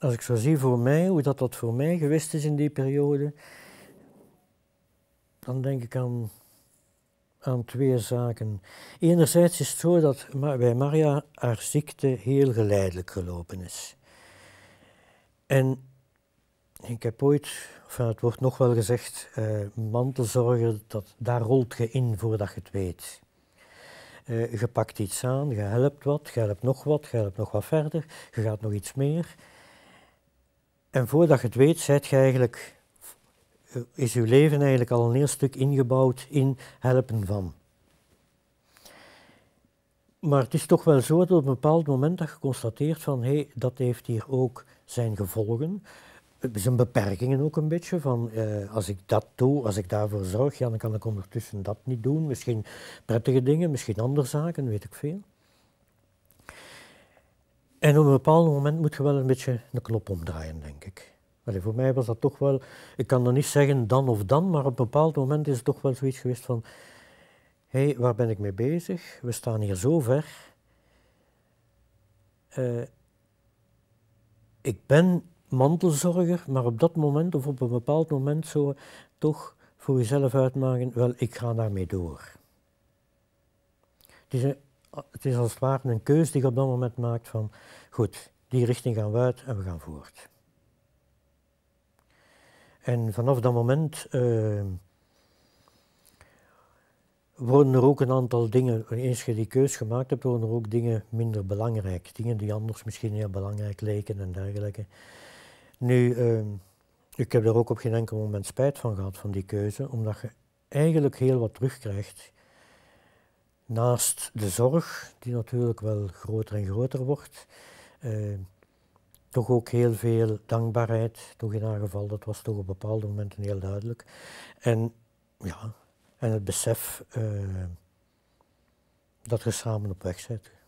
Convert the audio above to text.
als ik zo zie voor mij, hoe dat, dat voor mij geweest is in die periode, dan denk ik aan, aan twee zaken. Enerzijds is het zo dat bij Maria haar ziekte heel geleidelijk gelopen is. En ik heb ooit, enfin het wordt nog wel gezegd, uh, mantelzorger, dat, daar rolt je in voordat je het weet. Eh, je pakt iets aan, je helpt wat, je helpt nog wat, je helpt nog wat verder, je gaat nog iets meer. En voordat je het weet, zet je eigenlijk, is je leven eigenlijk al een heel stuk ingebouwd in helpen van. Maar het is toch wel zo dat op een bepaald moment dat je constateert van hé, hey, dat heeft hier ook zijn gevolgen. Zijn beperkingen ook een beetje van eh, als ik dat doe, als ik daarvoor zorg, ja, dan kan ik ondertussen dat niet doen. Misschien prettige dingen, misschien andere zaken, weet ik veel. En op een bepaald moment moet je wel een beetje de knop omdraaien, denk ik. voor mij was dat toch wel, ik kan dan niet zeggen dan of dan, maar op een bepaald moment is het toch wel zoiets geweest van, hé, hey, waar ben ik mee bezig? We staan hier zo ver. Eh, ik ben mantelzorger, maar op dat moment of op een bepaald moment zo toch voor jezelf uitmaken, wel, ik ga daarmee door. Het is dus, een eh, het is als het ware een keus die je op dat moment maakt van, goed, die richting gaan we uit en we gaan voort. En vanaf dat moment eh, worden er ook een aantal dingen, eens je die keus gemaakt hebt, worden er ook dingen minder belangrijk. Dingen die anders misschien heel belangrijk leken en dergelijke. Nu, eh, ik heb er ook op geen enkel moment spijt van gehad, van die keuze, omdat je eigenlijk heel wat terugkrijgt naast de zorg, die natuurlijk wel groter en groter wordt, eh, toch ook heel veel dankbaarheid. Toch in haar geval, dat was toch op bepaalde momenten heel duidelijk. En, ja, en het besef eh, dat je samen op weg bent.